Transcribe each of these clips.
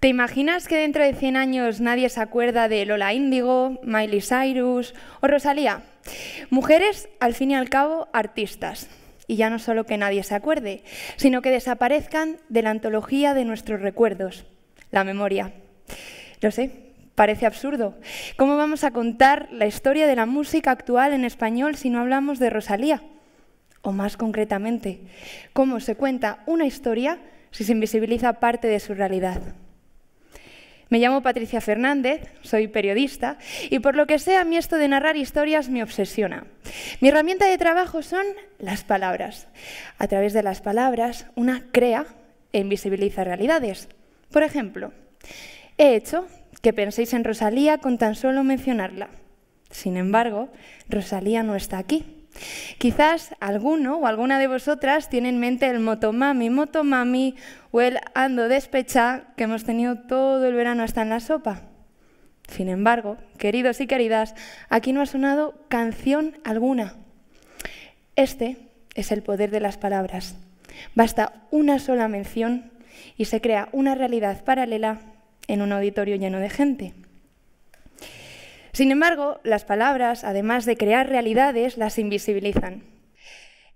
¿Te imaginas que dentro de 100 años nadie se acuerda de Lola Índigo, Miley Cyrus o Rosalía? Mujeres, al fin y al cabo, artistas. Y ya no solo que nadie se acuerde, sino que desaparezcan de la antología de nuestros recuerdos, la memoria. Lo sé, Parece absurdo. ¿Cómo vamos a contar la historia de la música actual en español si no hablamos de Rosalía? O más concretamente, ¿cómo se cuenta una historia si se invisibiliza parte de su realidad? Me llamo Patricia Fernández, soy periodista y por lo que sea a mí esto de narrar historias me obsesiona. Mi herramienta de trabajo son las palabras. A través de las palabras una crea e invisibiliza realidades. Por ejemplo, he hecho que penséis en Rosalía con tan solo mencionarla. Sin embargo, Rosalía no está aquí. Quizás alguno o alguna de vosotras tiene en mente el motomami, motomami o el ando despecha que hemos tenido todo el verano hasta en la sopa. Sin embargo, queridos y queridas, aquí no ha sonado canción alguna. Este es el poder de las palabras. Basta una sola mención y se crea una realidad paralela en un auditorio lleno de gente. Sin embargo, las palabras, además de crear realidades, las invisibilizan.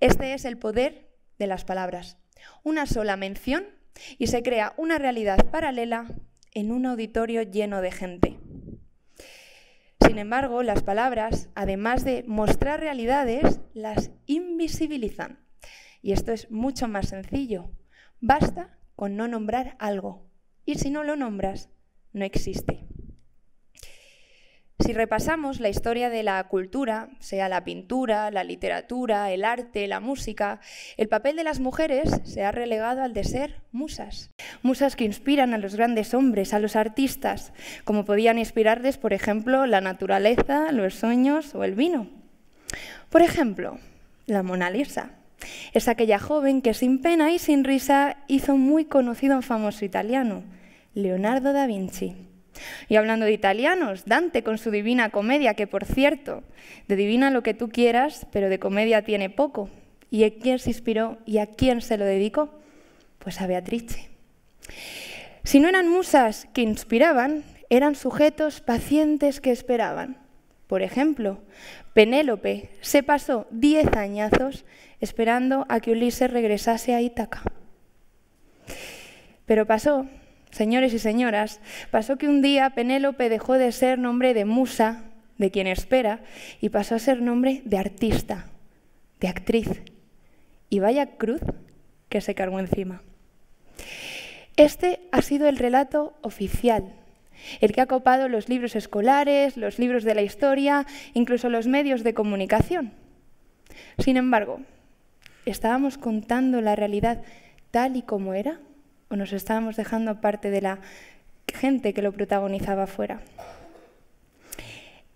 Este es el poder de las palabras. Una sola mención y se crea una realidad paralela en un auditorio lleno de gente. Sin embargo, las palabras, además de mostrar realidades, las invisibilizan. Y esto es mucho más sencillo. Basta con no nombrar algo. Y si no lo nombras, no existe. Si repasamos la historia de la cultura, sea la pintura, la literatura, el arte, la música, el papel de las mujeres se ha relegado al de ser musas. Musas que inspiran a los grandes hombres, a los artistas, como podían inspirarles, por ejemplo, la naturaleza, los sueños o el vino. Por ejemplo, la Mona Lisa. Es aquella joven que sin pena y sin risa hizo muy conocido a un famoso italiano, Leonardo da Vinci. Y hablando de italianos, Dante con su divina comedia, que por cierto, de divina lo que tú quieras, pero de comedia tiene poco. ¿Y a quién se inspiró y a quién se lo dedicó? Pues a Beatrice. Si no eran musas que inspiraban, eran sujetos pacientes que esperaban. Por ejemplo, Penélope se pasó diez añazos esperando a que Ulises regresase a Ítaca. Pero pasó Señores y señoras, pasó que un día Penélope dejó de ser nombre de musa, de quien espera, y pasó a ser nombre de artista, de actriz. Y vaya cruz que se cargó encima. Este ha sido el relato oficial, el que ha copado los libros escolares, los libros de la historia, incluso los medios de comunicación. Sin embargo, ¿estábamos contando la realidad tal y como era? o nos estábamos dejando parte de la gente que lo protagonizaba fuera.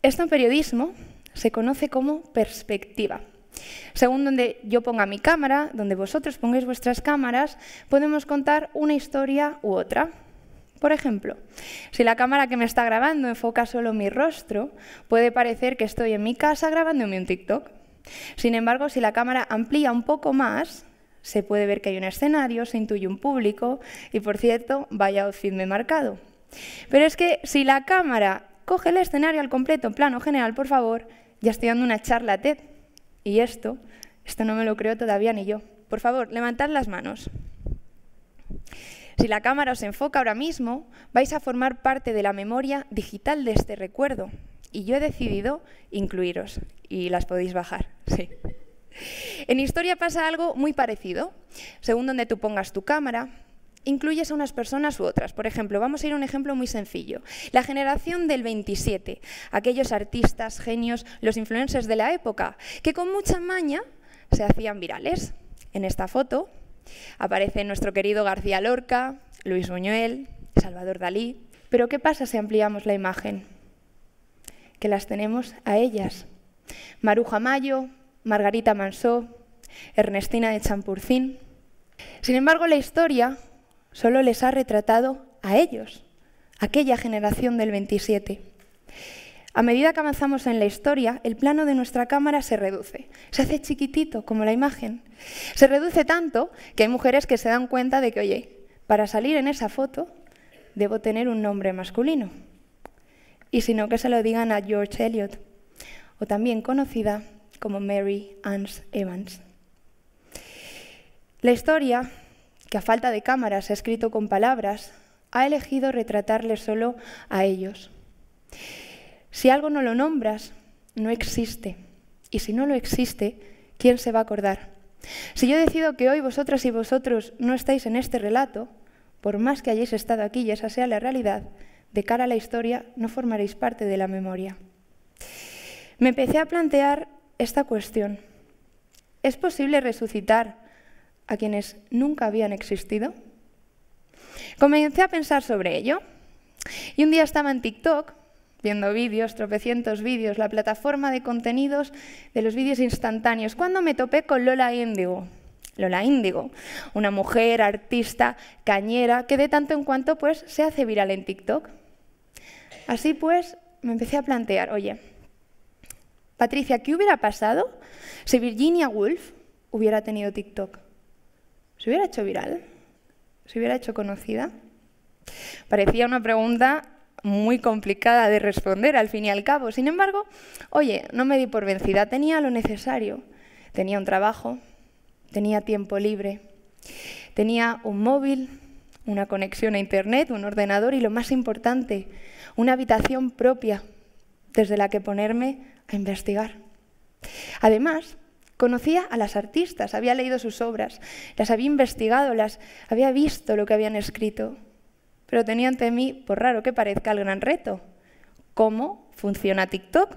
Esto en periodismo se conoce como perspectiva. Según donde yo ponga mi cámara, donde vosotros pongáis vuestras cámaras, podemos contar una historia u otra. Por ejemplo, si la cámara que me está grabando enfoca solo mi rostro, puede parecer que estoy en mi casa grabándome un TikTok. Sin embargo, si la cámara amplía un poco más, se puede ver que hay un escenario, se intuye un público y, por cierto, vaya outfit me marcado. Pero es que si la cámara coge el escenario al completo en plano general, por favor, ya estoy dando una charla TED. Y esto, esto no me lo creo todavía ni yo. Por favor, levantad las manos. Si la cámara os enfoca ahora mismo, vais a formar parte de la memoria digital de este recuerdo. Y yo he decidido incluiros. Y las podéis bajar, sí. En historia pasa algo muy parecido. Según donde tú pongas tu cámara, incluyes a unas personas u otras. Por ejemplo, vamos a ir a un ejemplo muy sencillo. La generación del 27, aquellos artistas, genios, los influencers de la época, que con mucha maña se hacían virales. En esta foto aparece nuestro querido García Lorca, Luis Buñuel, Salvador Dalí. Pero ¿qué pasa si ampliamos la imagen? Que las tenemos a ellas. Maruja Mayo, Margarita Manso, Ernestina de Champurcín. Sin embargo, la historia solo les ha retratado a ellos, aquella generación del 27. A medida que avanzamos en la historia, el plano de nuestra cámara se reduce, se hace chiquitito como la imagen. Se reduce tanto que hay mujeres que se dan cuenta de que, oye, para salir en esa foto debo tener un nombre masculino. Y si no, que se lo digan a George Eliot, o también conocida como Mary Ann Evans. La historia, que a falta de cámaras ha escrito con palabras, ha elegido retratarle solo a ellos. Si algo no lo nombras, no existe. Y si no lo existe, ¿quién se va a acordar? Si yo decido que hoy vosotras y vosotros no estáis en este relato, por más que hayáis estado aquí y esa sea la realidad, de cara a la historia no formaréis parte de la memoria. Me empecé a plantear esta cuestión. ¿Es posible resucitar a quienes nunca habían existido? Comencé a pensar sobre ello y un día estaba en TikTok viendo vídeos, tropecientos vídeos, la plataforma de contenidos de los vídeos instantáneos, cuando me topé con Lola Índigo. Lola Índigo, una mujer artista cañera que de tanto en cuanto pues se hace viral en TikTok. Así pues, me empecé a plantear, oye, Patricia, ¿qué hubiera pasado si Virginia Woolf hubiera tenido TikTok? ¿Se hubiera hecho viral? ¿Se hubiera hecho conocida? Parecía una pregunta muy complicada de responder al fin y al cabo. Sin embargo, oye, no me di por vencida, tenía lo necesario. Tenía un trabajo, tenía tiempo libre, tenía un móvil, una conexión a Internet, un ordenador y lo más importante, una habitación propia desde la que ponerme a investigar. Además, conocía a las artistas, había leído sus obras, las había investigado, las había visto lo que habían escrito, pero tenía ante mí, por raro que parezca, el gran reto. ¿Cómo funciona TikTok?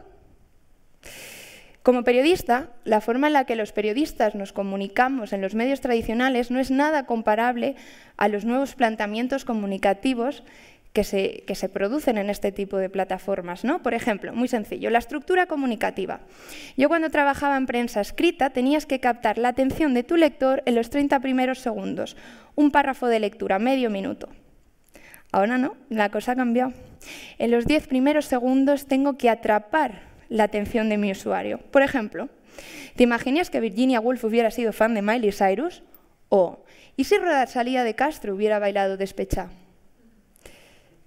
Como periodista, la forma en la que los periodistas nos comunicamos en los medios tradicionales no es nada comparable a los nuevos planteamientos comunicativos que se, producen en este tipo de plataformas. ¿no? Por ejemplo, muy sencillo, la estructura comunicativa. Yo cuando trabajaba en prensa escrita tenías que captar la atención de tu lector en los 30 primeros segundos, un párrafo de lectura, medio minuto. Ahora no, la cosa ha cambiado. En los 10 primeros segundos tengo que atrapar la atención de mi usuario. Por ejemplo, ¿te imaginas que Virginia Woolf hubiera sido fan de Miley Cyrus? O, ¿y si Roda salía de Castro hubiera bailado Despecha?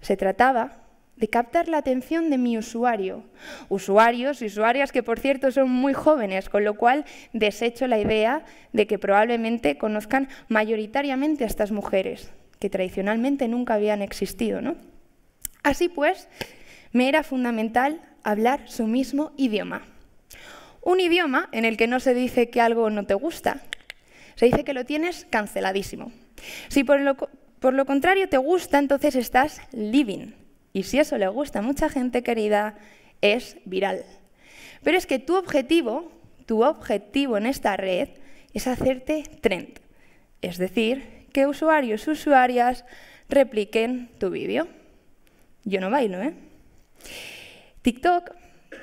Se trataba de captar la atención de mi usuario. Usuarios y usuarias que, por cierto, son muy jóvenes, con lo cual desecho la idea de que probablemente conozcan mayoritariamente a estas mujeres, que tradicionalmente nunca habían existido. ¿no? Así pues, me era fundamental hablar su mismo idioma. Un idioma en el que no se dice que algo no te gusta, se dice que lo tienes canceladísimo. Si por, lo, por lo contrario, te gusta, entonces estás living. Y si eso le gusta a mucha gente querida, es viral. Pero es que tu objetivo, tu objetivo en esta red es hacerte trend. Es decir, que usuarios, usuarias repliquen tu vídeo. Yo no bailo, ¿eh? TikTok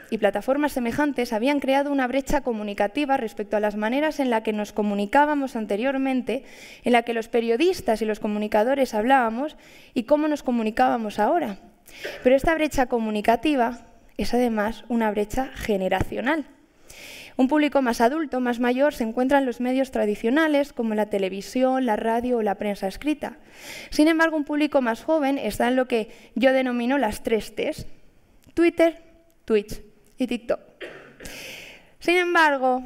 y plataformas semejantes habían creado una brecha comunicativa respecto a las maneras en las que nos comunicábamos anteriormente, en la que los periodistas y los comunicadores hablábamos y cómo nos comunicábamos ahora. Pero esta brecha comunicativa es además una brecha generacional. Un público más adulto, más mayor, se encuentra en los medios tradicionales como la televisión, la radio o la prensa escrita. Sin embargo, un público más joven está en lo que yo denomino las tres Ts. Twitter, Twitch y TikTok. Sin embargo,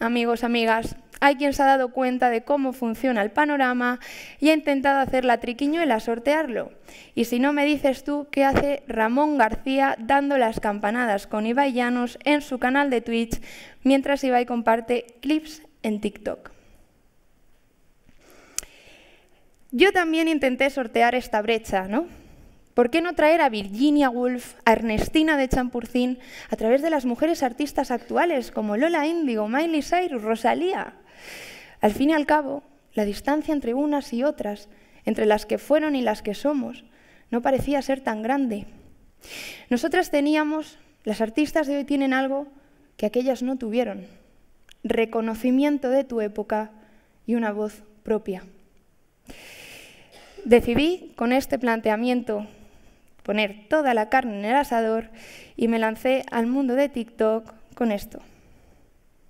amigos, amigas, hay quien se ha dado cuenta de cómo funciona el panorama y ha intentado hacer la triquiñuela, sortearlo. Y si no me dices tú, ¿qué hace Ramón García dando las campanadas con Ibai Llanos en su canal de Twitch mientras Ibai comparte clips en TikTok? Yo también intenté sortear esta brecha, ¿no? ¿Por qué no traer a Virginia Woolf, a Ernestina de Champurcín, a través de las mujeres artistas actuales como Lola Indigo, Miley Cyrus, Rosalía? Al fin y al cabo, la distancia entre unas y otras, entre las que fueron y las que somos, no parecía ser tan grande. Nosotras teníamos, las artistas de hoy tienen algo que aquellas no tuvieron, reconocimiento de tu época y una voz propia. Decidí con este planteamiento poner toda la carne en el asador y me lancé al mundo de TikTok con esto.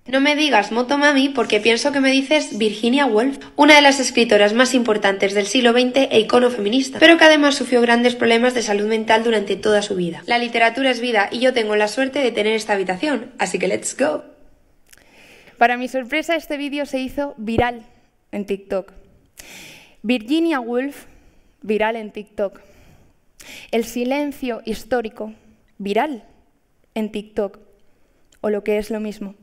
No me digas moto Motomami porque pienso que me dices Virginia Woolf, una de las escritoras más importantes del siglo XX e icono feminista, pero que además sufrió grandes problemas de salud mental durante toda su vida. La literatura es vida y yo tengo la suerte de tener esta habitación, así que let's go. Para mi sorpresa, este vídeo se hizo viral en TikTok. Virginia Woolf, viral en TikTok. El silencio histórico, viral, en TikTok, o lo que es lo mismo.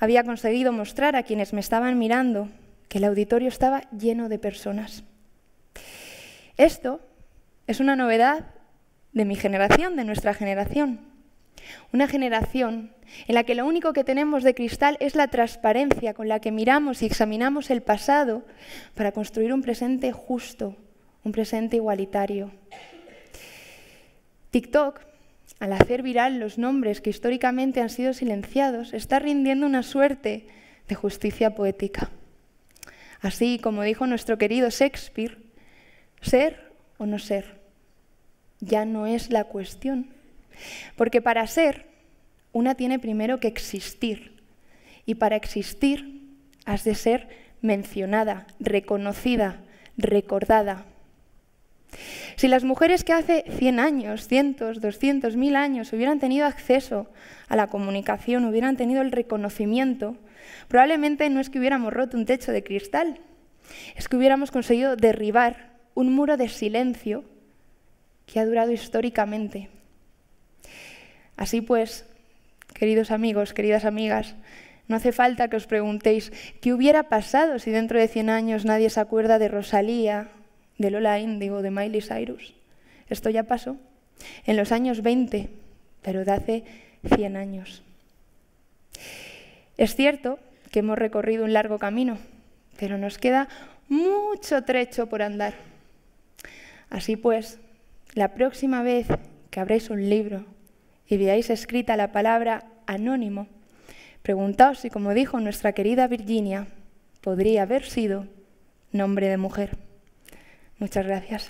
Había conseguido mostrar a quienes me estaban mirando que el auditorio estaba lleno de personas. Esto es una novedad de mi generación, de nuestra generación. Una generación en la que lo único que tenemos de cristal es la transparencia con la que miramos y examinamos el pasado para construir un presente justo, un presente igualitario, TikTok, al hacer viral los nombres que históricamente han sido silenciados, está rindiendo una suerte de justicia poética. Así como dijo nuestro querido Shakespeare, ser o no ser ya no es la cuestión. Porque para ser, una tiene primero que existir. Y para existir, has de ser mencionada, reconocida, recordada. Si las mujeres que hace 100 años, cientos, doscientos, mil años hubieran tenido acceso a la comunicación, hubieran tenido el reconocimiento, probablemente no es que hubiéramos roto un techo de cristal, es que hubiéramos conseguido derribar un muro de silencio que ha durado históricamente. Así pues, queridos amigos, queridas amigas, no hace falta que os preguntéis qué hubiera pasado si dentro de 100 años nadie se acuerda de Rosalía de Lola Índigo, de Miley Cyrus. Esto ya pasó en los años 20, pero de hace 100 años. Es cierto que hemos recorrido un largo camino, pero nos queda mucho trecho por andar. Así pues, la próxima vez que abréis un libro y veáis escrita la palabra anónimo, preguntaos si, como dijo nuestra querida Virginia, podría haber sido nombre de mujer. Muchas gracias.